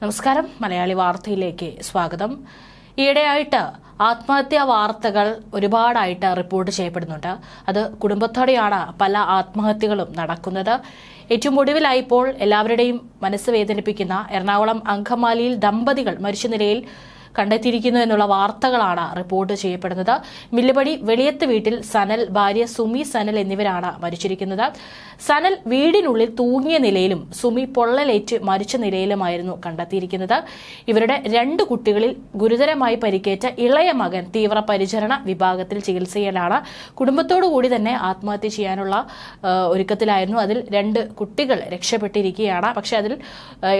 നമസ്കാരം മലയാളി വാർത്തയിലേക്ക് സ്വാഗതം ഈയിടെയായിട്ട് ആത്മഹത്യാ വാർത്തകൾ ഒരുപാടായിട്ട് റിപ്പോർട്ട് ചെയ്യപ്പെടുന്നുണ്ട് അത് കുടുംബത്തോടെയാണ് പല ആത്മഹത്യകളും നടക്കുന്നത് ഏറ്റവും ഒടുവിലായിപ്പോൾ എല്ലാവരുടെയും മനസ്സ് വേദനിപ്പിക്കുന്ന എറണാകുളം അങ്കമാലിയിൽ ദമ്പതികൾ മരിച്ച നിലയിൽ കണ്ടെത്തിയിരിക്കുന്നു എന്നുള്ള വാർത്തകളാണ് റിപ്പോർട്ട് ചെയ്യപ്പെടുന്നത് മില്ലുപടി വെളിയത്ത് വീട്ടിൽ സനൽ ഭാര്യ സുമി സനൽ എന്നിവരാണ് മരിച്ചിരിക്കുന്നത് സനൽ വീടിനുള്ളിൽ തൂങ്ങിയ നിലയിലും സുമി പൊള്ളലേറ്റ് മരിച്ച നിലയിലുമായിരുന്നു കണ്ടെത്തിയിരിക്കുന്നത് ഇവരുടെ രണ്ട് കുട്ടികളിൽ ഗുരുതരമായി പരിക്കേറ്റ ഇളയ മകൻ തീവ്രപരിചരണ വിഭാഗത്തിൽ ചികിത്സയിലാണ് കുടുംബത്തോടു കൂടി തന്നെ ആത്മഹത്യ ചെയ്യാനുള്ള ഒരുക്കത്തിലായിരുന്നു അതിൽ രണ്ട് കുട്ടികൾ രക്ഷപ്പെട്ടിരിക്കുകയാണ് പക്ഷെ അതിൽ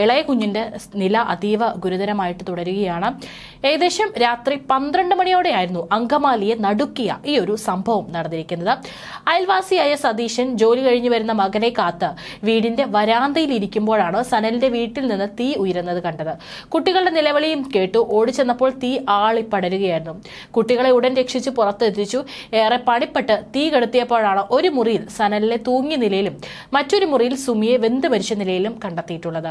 ഇളയ കുഞ്ഞിന്റെ നില അതീവ ഗുരുതരമായിട്ട് തുടരുകയാണ് ഏകദേശം രാത്രി പന്ത്രണ്ട് മണിയോടെയായിരുന്നു അങ്കമാലിയെ നടുക്കിയ ഈ ഒരു സംഭവം നടന്നിരിക്കുന്നത് അയൽവാസിയായ സതീശൻ ജോലി കഴിഞ്ഞു വരുന്ന മകനെ കാത്ത് വീടിന്റെ വരാന്തയിൽ ഇരിക്കുമ്പോഴാണ് സനലിന്റെ വീട്ടിൽ നിന്ന് തീ ഉയരുന്നത് കണ്ടത് കുട്ടികളുടെ നിലവിളിയും കേട്ടു ഓടിച്ചെന്നപ്പോൾ തീ ആളിപ്പടരുകയായിരുന്നു കുട്ടികളെ ഉടൻ രക്ഷിച്ച് പുറത്തെത്തിച്ചു ഏറെ പണിപ്പെട്ട് തീ കെടുത്തിയപ്പോഴാണ് ഒരു മുറിയിൽ സനലിലെ തൂങ്ങിയ നിലയിലും മറ്റൊരു മുറിയിൽ സുമിയെ വെന്ത് മരിച്ച നിലയിലും കണ്ടെത്തിയിട്ടുള്ളത്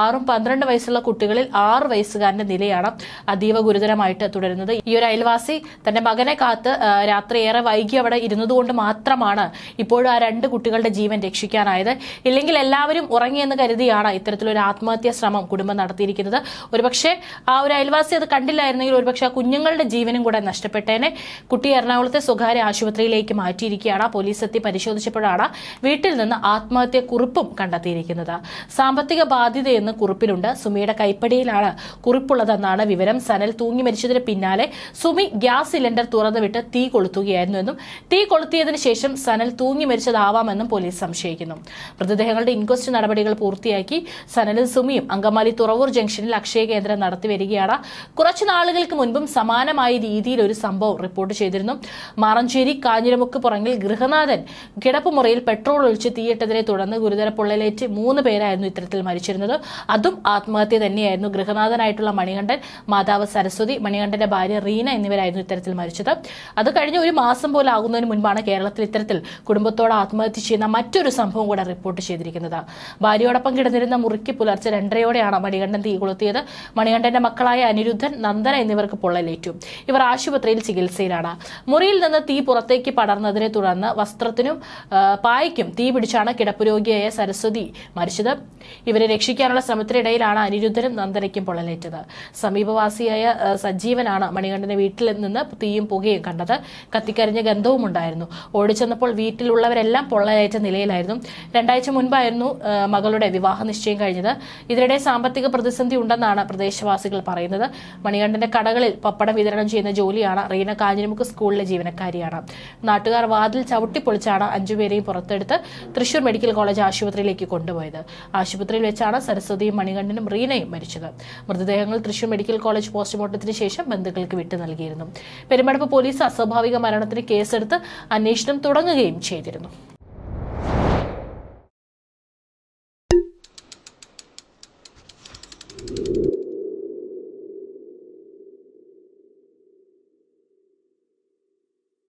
ആറും പന്ത്രണ്ട് വയസ്സുള്ള കുട്ടികളിൽ ആറ് വയസ്സുകാരന്റെ നിലയാണ് അതീവ ഗുരുതരമായിട്ട് തുടരുന്നത് ഈ ഒരു അയൽവാസി തന്റെ മകനെ കാത്ത് രാത്രി ഏറെ വൈകി അവിടെ ഇരുന്നതുകൊണ്ട് മാത്രമാണ് ഇപ്പോഴും ആ രണ്ട് കുട്ടികളുടെ ജീവൻ രക്ഷിക്കാനായത് ഇല്ലെങ്കിൽ എല്ലാവരും ഉറങ്ങിയെന്ന് കരുതിയാണ് ഇത്തരത്തിലൊരു ആത്മഹത്യാ ശ്രമം കുടുംബം നടത്തിയിരിക്കുന്നത് ഒരുപക്ഷെ ആ ഒരു അയൽവാസി അത് കണ്ടില്ലായിരുന്നെങ്കിൽ ഒരുപക്ഷെ ആ കുഞ്ഞുങ്ങളുടെ ജീവനും കൂടെ നഷ്ടപ്പെട്ടേനെ കുട്ടി എറണാകുളത്തെ സ്വകാര്യ ആശുപത്രിയിലേക്ക് മാറ്റിയിരിക്കുകയാണ് പോലീസ് എത്തി പരിശോധിച്ചപ്പോഴാണ് വീട്ടിൽ നിന്ന് ആത്മഹത്യാ കുറിപ്പും കണ്ടെത്തിയിരിക്കുന്നത് സാമ്പത്തിക ബാധ്യതയെന്ന് കുറിപ്പിലുണ്ട് സുമിയുടെ കൈപ്പടിയിലാണ് കുറിപ്പുള്ളതെന്നാണ് വിവരം വിവരം സനൽ തൂങ്ങി മരിച്ചതിന് പിന്നാലെ സുമി ഗ്യാസ് സിലിണ്ടർ തുറന്നുവിട്ട് തീ കൊളുത്തുകയായിരുന്നുവെന്നും തീ കൊളുത്തിയതിനു ശേഷം സനൽ തൂങ്ങി മരിച്ചതാവാമെന്നും പോലീസ് സംശയിക്കുന്നു മൃതദേഹങ്ങളുടെ ഇൻക്വസ്റ്റ് നടപടികൾ പൂർത്തിയാക്കി സനലും സുമിയും അങ്കമാലി തുറവൂർ ജംഗ്ഷനിൽ അക്ഷയ കേന്ദ്രം നടത്തിവരികയാണ് കുറച്ചു നാളുകൾക്ക് മുൻപും സമാനമായ രീതിയിൽ ഒരു സംഭവം റിപ്പോർട്ട് ചെയ്തിരുന്നു മാറഞ്ചേരി കാഞ്ഞിരമുക്ക് പുറങ്ങിൽ ഗൃഹനാഥൻ കിടപ്പുമുറിയിൽ പെട്രോൾ ഒഴിച്ച് തീയിട്ടതിനെ തുടർന്ന് ഗുരുതര പൊള്ളലേറ്റ് മൂന്ന് പേരായിരുന്നു ഇത്തരത്തിൽ മരിച്ചിരുന്നത് അതും ആത്മഹത്യ തന്നെയായിരുന്നു ഗൃഹനാഥനായിട്ടുള്ള മണികണ്ഠൻ മാതാവ് സരസ്വതി മണികണ്ഠന്റെ ഭാര്യ റീന എന്നിവരായിരുന്നു ഇത്തരത്തിൽ മരിച്ചത് അത് കഴിഞ്ഞ ഒരു മാസം പോലെ ആകുന്നതിന് മുൻപാണ് കേരളത്തിൽ ഇത്തരത്തിൽ കുടുംബത്തോട് ആത്മഹത്യ ചെയ്യുന്ന മറ്റൊരു സംഭവം കൂടെ റിപ്പോർട്ട് ചെയ്തിരിക്കുന്നത് ഭാര്യയോടൊപ്പം കിടന്നിരുന്ന മുറിക്ക് പുലർച്ചെ രണ്ടരയോടെയാണ് മണികണ്ഠൻ തീ കൊളുത്തിയത് മണികണ്ഠന്റെ മക്കളായ അനിരുദ്ധൻ നന്ദന എന്നിവർക്ക് പൊള്ളലേറ്റു ഇവർ ആശുപത്രിയിൽ ചികിത്സയിലാണ് മുറിയിൽ നിന്ന് തീ പുറത്തേക്ക് പടർന്നതിനെ തുടർന്ന് വസ്ത്രത്തിനും പായയ്ക്കും തീ പിടിച്ചാണ് കിടപ്പുരോഗിയായ സരസ്വതി മരിച്ചത് ഇവരെ രക്ഷിക്കാനുള്ള ശ്രമത്തിനിടയിലാണ് അനിരുദ്ധനും നന്ദനയ്ക്കും പൊള്ളലേറ്റത് സമീപവാസി നിവാസിയായ സജീവനാണ് മണികണ്ഠന്റെ വീട്ടിൽ നിന്ന് തീയും പുകയും കണ്ടത് കത്തിക്കരിഞ്ഞ ഗന്ധവും ഉണ്ടായിരുന്നു ഓടിച്ചെന്നപ്പോൾ വീട്ടിലുള്ളവരെല്ലാം പൊള്ളയേറ്റ നിലയിലായിരുന്നു രണ്ടാഴ്ച മുൻപായിരുന്നു മകളുടെ വിവാഹ നിശ്ചയം കഴിഞ്ഞത് ഇതിനിടെ സാമ്പത്തിക പ്രതിസന്ധി ഉണ്ടെന്നാണ് പ്രദേശവാസികൾ പറയുന്നത് മണികണ്ഠന്റെ കടകളിൽ പപ്പടം വിതരണം ചെയ്യുന്ന ജോലിയാണ് റീന കാഞ്ഞിരമുക്ക് സ്കൂളിലെ ജീവനക്കാരിയാണ് നാട്ടുകാർ വാതിൽ ചവിട്ടിപ്പൊളിച്ചാണ് അഞ്ചുപേരെയും പുറത്തെടുത്ത് തൃശൂർ മെഡിക്കൽ കോളേജ് ആശുപത്രിയിലേക്ക് കൊണ്ടുപോയത് ആശുപത്രിയിൽ വെച്ചാണ് സരസ്വതിയും മണികണ്ഠനും റീനയും മരിച്ചത് മൃതദേഹങ്ങൾ തൃശൂർ മെഡിക്കൽ കോളേജ് കോളേജ് പോസ്റ്റ്മോർട്ടത്തിന് ശേഷം ബന്ധുക്കൾക്ക് വിട്ടു നൽകിയിരുന്നു പെരുമടപ്പ് പോലീസ് അസ്വാഭാവിക മരണത്തിന് കേസെടുത്ത് അന്വേഷണം തുടങ്ങുകയും ചെയ്തിരുന്നു